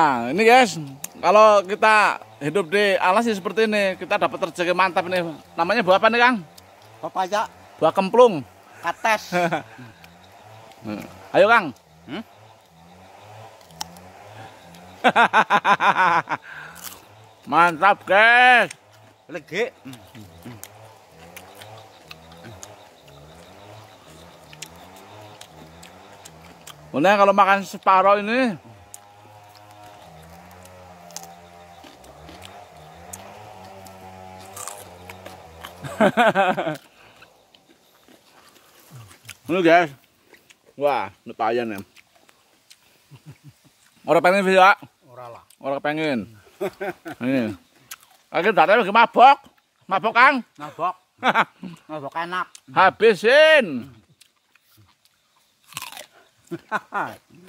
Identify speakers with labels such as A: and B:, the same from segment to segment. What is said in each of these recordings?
A: Nah, ini guys, kalau kita hidup di alas ya seperti ini, kita dapat rezeki mantap ini. Namanya buah apa nih, Kang? Pepaya. Buah kemplung. Kates. Ayo, Kang. Hmm? mantap, guys. Legi. Mulai kalau makan separoh ini Ini guys. Wah, lumayan ya. Orang pengen video, Kak? Orang pengen. Ini. Lagi datang lagi mabok. Mabok, Kang? Mabok. mabok enak. Habisin.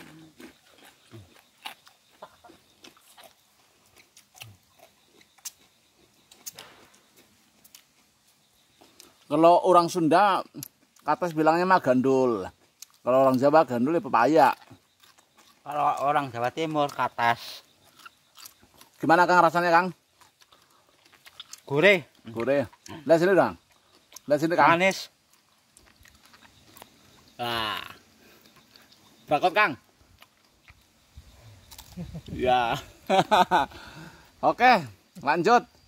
A: Kalau orang Sunda kates bilangnya mah gandul. Kalau orang Jawa gandul ya pepaya. Kalau orang Jawa Timur kates. Gimana Kang rasanya Kang? Gurih. Gurih. Lihat sini Kang. Lihat sini Kang. Manis. Nah. Bakot Kang. ya. Oke, lanjut.